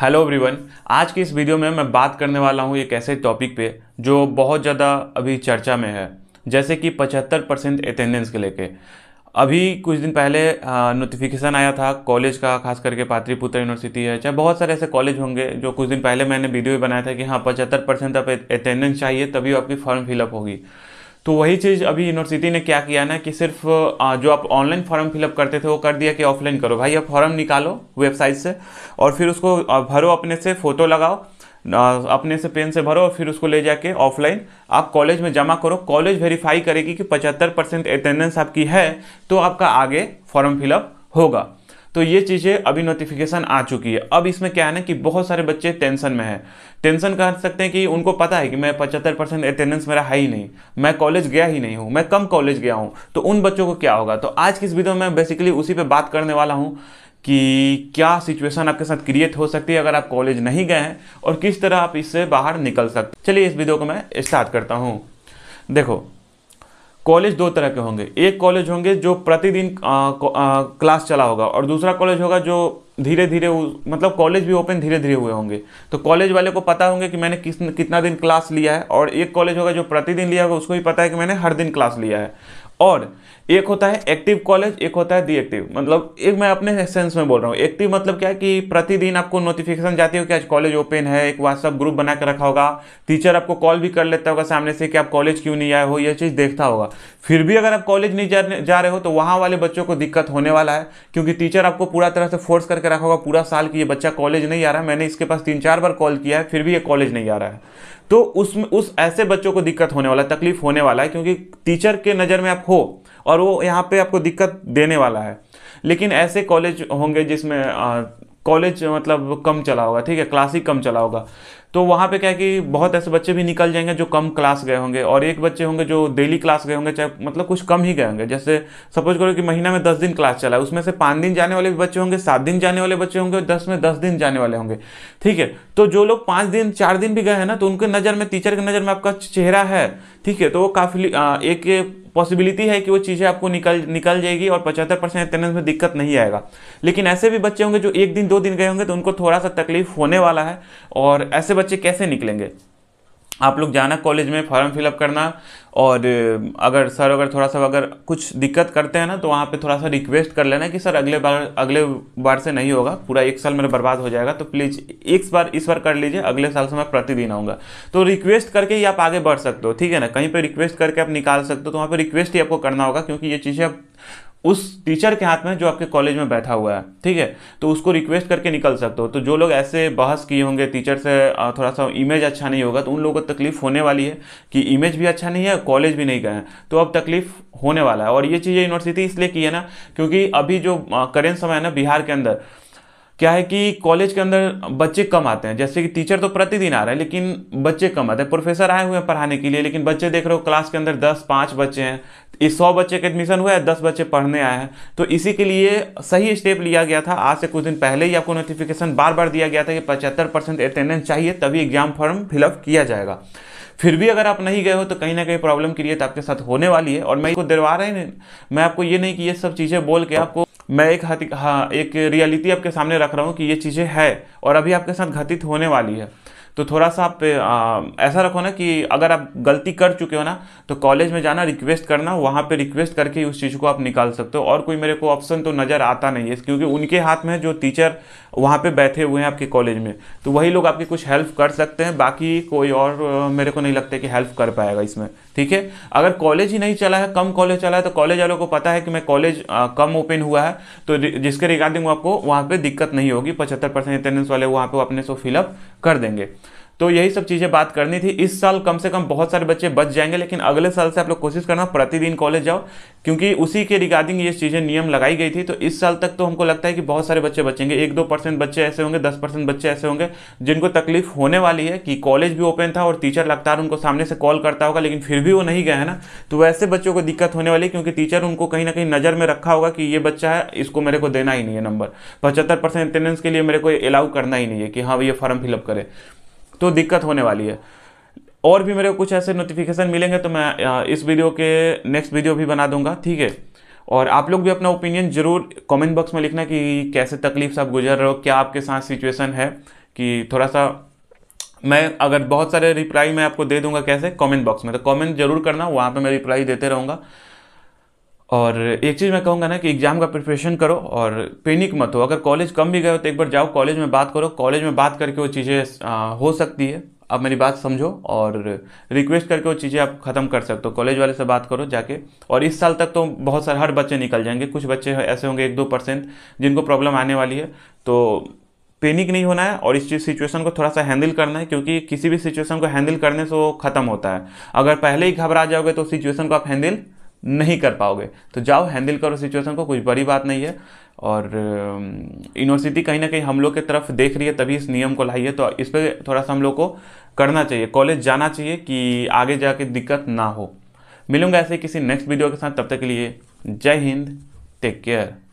hello everyone आज की इस वीडियो में मैं बात करने वाला हूँ एक ऐसे टॉपिक पे जो बहुत ज़्यादा अभी चर्चा में है जैसे कि 75 परसेंट अटेंडेंस के लेके अभी कुछ दिन पहले नोटिफिकेशन आया था कॉलेज का खास करके पात्रीपुत्र यूनिवर्सिटी है चाहे बहुत सारे ऐसे कॉलेज होंगे जो कुछ दिन पहले मैंने वीडियो भी बनाया था कि हाँ पचहत्तर परसेंट आप अटेंडेंस चाहिए तभी आपकी फॉर्म फिलअप होगी तो वही चीज़ अभी यूनिवर्सिटी ने क्या किया ना कि सिर्फ जो आप ऑनलाइन फॉर्म फिलअप करते थे वो कर दिया कि ऑफलाइन करो भाई आप फॉर्म निकालो वेबसाइट से और फिर उसको भरो अपने से फ़ोटो लगाओ अपने से पेन से भरो और फिर उसको ले जाके ऑफलाइन आप कॉलेज में जमा करो कॉलेज वेरीफाई करेगी कि पचहत्तर परसेंट अटेंडेंस आपकी है तो आपका आगे फॉर्म फिलअप होगा तो ये चीज़ें अभी नोटिफिकेशन आ चुकी है अब इसमें क्या है ना कि बहुत सारे बच्चे टेंशन में हैं टेंशन कर सकते हैं कि उनको पता है कि मैं पचहत्तर परसेंट अटेंडेंस मेरा है ही नहीं मैं कॉलेज गया ही नहीं हूँ मैं कम कॉलेज गया हूँ तो उन बच्चों को क्या होगा तो आज की इस वीडियो में बेसिकली उसी पर बात करने वाला हूँ कि क्या सिचुएशन आपके साथ क्रिएट हो सकती है अगर आप कॉलेज नहीं गए हैं और किस तरह आप इससे बाहर निकल सकते चलिए इस वीडियो को मैं स्टार्ट करता हूँ देखो कॉलेज दो तरह के होंगे एक कॉलेज होंगे जो प्रतिदिन क्लास चला होगा और दूसरा कॉलेज होगा जो धीरे धीरे मतलब कॉलेज भी ओपन धीरे धीरे हुए होंगे तो कॉलेज वाले को पता होंगे कि मैंने किस कितना दिन क्लास लिया है और एक कॉलेज होगा जो प्रतिदिन लिया होगा उसको भी पता है कि मैंने हर दिन क्लास लिया है और एक होता है एक्टिव कॉलेज एक होता है डीएक्टिव मतलब एक मैं अपने सेंस में बोल रहा हूँ एक्टिव मतलब क्या है कि प्रतिदिन आपको नोटिफिकेशन जाती हो कि आज कॉलेज ओपन है एक व्हाट्सअप ग्रुप बना कर रखा होगा टीचर आपको कॉल भी कर लेता होगा सामने से कि आप कॉलेज क्यों नहीं आए हो यह चीज़ देखता होगा फिर भी अगर आप कॉलेज नहीं जा, जा रहे हो तो वहाँ वाले बच्चों को दिक्कत होने वाला है क्योंकि टीचर आपको पूरा तरह से फोर्स करके रखा होगा पूरा साल कि ये बच्चा कॉलेज नहीं आ रहा है मैंने इसके पास तीन चार बार कॉल किया है फिर भी ये कॉलेज नहीं आ रहा है तो उसमें उस ऐसे बच्चों को दिक्कत होने वाला है तकलीफ होने वाला है क्योंकि टीचर के नज़र में आप हो और वो यहाँ पे आपको दिक्कत देने वाला है लेकिन ऐसे कॉलेज होंगे जिसमें कॉलेज मतलब कम चला होगा ठीक है क्लास ही कम चला होगा तो वहाँ पे क्या है कि बहुत ऐसे बच्चे भी निकल जाएंगे जो कम क्लास गए होंगे और एक बच्चे होंगे जो डेली क्लास गए होंगे चाहे मतलब कुछ कम ही गए होंगे जैसे सपोज करो कि महीना में दस दिन क्लास चला है उसमें से पाँच दिन जाने वाले भी बच्चे होंगे सात दिन जाने वाले बच्चे होंगे दस में दस दिन जाने वाले होंगे ठीक है तो जो लोग पाँच दिन चार दिन भी गए हैं ना तो उनके नज़र में टीचर की नज़र में आपका चेहरा है ठीक है तो वो काफ़ी एक पॉसिबिलिटी है कि वो चीज़ें आपको निकल निकल जाएगी और पचहत्तर परसेंट अटेंडेंस में दिक्कत नहीं आएगा लेकिन ऐसे भी बच्चे होंगे जो एक दिन दो दिन गए होंगे तो उनको थोड़ा सा तकलीफ होने वाला है और ऐसे बच्चे कैसे निकलेंगे आप लोग जाना कॉलेज में फॉर्म फिलअप करना और अगर सर अगर थोड़ा सा अगर कुछ दिक्कत करते हैं ना तो वहाँ पे थोड़ा सा रिक्वेस्ट कर लेना कि सर अगले बार अगले बार से नहीं होगा पूरा एक साल मेरा बर्बाद हो जाएगा तो प्लीज़ एक बार इस बार कर लीजिए अगले साल से मैं प्रतिदिन आऊँगा तो रिक्वेस्ट करके ही आप आगे बढ़ सकते हो ठीक है ना कहीं पर रिक्वेस्ट करके आप निकाल सकते हो तो वहाँ पर रिक्वेस्ट ही आपको करना होगा क्योंकि ये चीज़ें आप उस टीचर के हाथ में जो आपके कॉलेज में बैठा हुआ है ठीक है तो उसको रिक्वेस्ट करके निकल सकते हो तो जो लोग ऐसे बहस किए होंगे टीचर से थोड़ा सा इमेज अच्छा नहीं होगा तो उन लोगों को तकलीफ होने वाली है कि इमेज भी अच्छा नहीं है कॉलेज भी नहीं गए तो अब तकलीफ होने वाला है और ये चीज़ यूनिवर्सिटी इसलिए की है ना क्योंकि अभी जो करेंट समय है ना बिहार के अंदर क्या है कि कॉलेज के अंदर बच्चे कम आते हैं जैसे कि टीचर तो प्रतिदिन आ रहे हैं लेकिन बच्चे कम आते हैं प्रोफेसर आए हुए हैं पढ़ाने के लिए लेकिन बच्चे देख रहे हो क्लास के अंदर दस पाँच बच्चे हैं इस सौ बच्चे का एडमिशन हुआ है दस बच्चे पढ़ने आए हैं तो इसी के लिए सही स्टेप लिया गया था आज से कुछ दिन पहले ही आपको नोटिफिकेशन बार बार दिया गया था कि पचहत्तर परसेंट अटेंडेंस चाहिए तभी एग्जाम फॉर्म फिलअप किया जाएगा फिर भी अगर आप नहीं गए हो तो कहीं ना कहीं प्रॉब्लम क्रिएट आपके साथ होने वाली है और मैं इसको दिलवा रहे हैं मैं आपको ये नहीं कि ये सब चीज़ें बोल के आपको मैं एक हाँ एक रियलिटी आपके सामने रख रहा हूँ कि ये चीज़ें है और अभी आपके साथ घटित होने वाली है तो थोड़ा सा आप ऐसा रखो ना कि अगर आप गलती कर चुके हो ना तो कॉलेज में जाना रिक्वेस्ट करना वहाँ पे रिक्वेस्ट करके उस चीज़ को आप निकाल सकते हो और कोई मेरे को ऑप्शन तो नज़र आता नहीं है क्योंकि उनके हाथ में जो टीचर वहाँ पर बैठे हुए हैं आपके कॉलेज में तो वही लोग आपकी कुछ हेल्प कर सकते हैं बाकी कोई और मेरे को नहीं लगता कि हेल्प कर पाएगा इसमें ठीक है अगर कॉलेज ही नहीं चला है कम कॉलेज चला है तो कॉलेज वालों को पता है कि मैं कॉलेज कम ओपन हुआ है तो जिसके रिगार्डिंग आपको वहाँ पर दिक्कत नहीं होगी पचहत्तर परसेंट अटेंडेंस वाले वहाँ पर अपने सो फिलअप कर देंगे तो यही सब चीज़ें बात करनी थी इस साल कम से कम बहुत सारे बच्चे बच जाएंगे लेकिन अगले साल से आप लोग कोशिश करना प्रतिदिन कॉलेज जाओ क्योंकि उसी के रिगार्डिंग ये चीज़ें नियम लगाई गई थी तो इस साल तक तो हमको लगता है कि बहुत सारे बच्चे बचेंगे एक दो परसेंट बच्चे ऐसे होंगे दस परसेंट बच्चे ऐसे होंगे जिनको तकलीफ होने वाली है कि कॉलेज भी ओपन था और टीचर लगातार उनको सामने से कॉल करता होगा लेकिन फिर भी वो नहीं गया है ना तो वैसे बच्चों को दिक्कत होने वाली क्योंकि टीचर उनको कहीं ना कहीं नज़र में रखा होगा कि ये बच्चा है इसको मेरे को देना ही नहीं है नंबर पचहत्तर परसेंट अटेंडेंस के लिए मेरे को अलाउ करना ही नहीं है कि हाँ ये फॉर्म फिलअप करे तो दिक्कत होने वाली है और भी मेरे को कुछ ऐसे नोटिफिकेशन मिलेंगे तो मैं इस वीडियो के नेक्स्ट वीडियो भी बना दूंगा ठीक है और आप लोग भी अपना ओपिनियन जरूर कमेंट बॉक्स में लिखना कि कैसे तकलीफ से आप गुजर रहे हो क्या आपके साथ सिचुएशन है कि थोड़ा सा मैं अगर बहुत सारे रिप्लाई मैं आपको दे दूंगा कैसे कमेंट बॉक्स में तो कमेंट जरूर करना वहाँ पर मैं रिप्लाई देते रहूँगा और एक चीज़ मैं कहूँगा ना कि एग्ज़ाम का प्रिपरेशन करो और पेनिक मत हो अगर कॉलेज कम भी गए हो तो एक बार जाओ कॉलेज में बात करो कॉलेज में बात करके वो चीज़ें हो सकती है अब मेरी बात समझो और रिक्वेस्ट करके वो चीज़ें आप ख़त्म कर सकते हो कॉलेज वाले से बात करो जाके और इस साल तक तो बहुत सारे हर बच्चे निकल जाएंगे कुछ बच्चे ऐसे होंगे एक दो परसेंट जिनको प्रॉब्लम आने वाली है तो पेनिक नहीं होना है और इस चीज़ सिचुएशन को थोड़ा सा हैंडल करना है क्योंकि किसी भी सिचुएशन को हैंडल करने से वो ख़त्म होता है अगर पहले ही घबरा जाओगे तो सिचुएशन को आप हैंडल नहीं कर पाओगे तो जाओ हैंडल करो सिचुएशन को कुछ बड़ी बात नहीं है और यूनिवर्सिटी कहीं ना कहीं हम लोग के तरफ देख रही है तभी इस नियम को लाई है तो इस पर थोड़ा सा हम लोग को करना चाहिए कॉलेज जाना चाहिए कि आगे जाके दिक्कत ना हो मिलूंगा ऐसे किसी नेक्स्ट वीडियो के साथ तब तक के लिए जय हिंद टेक केयर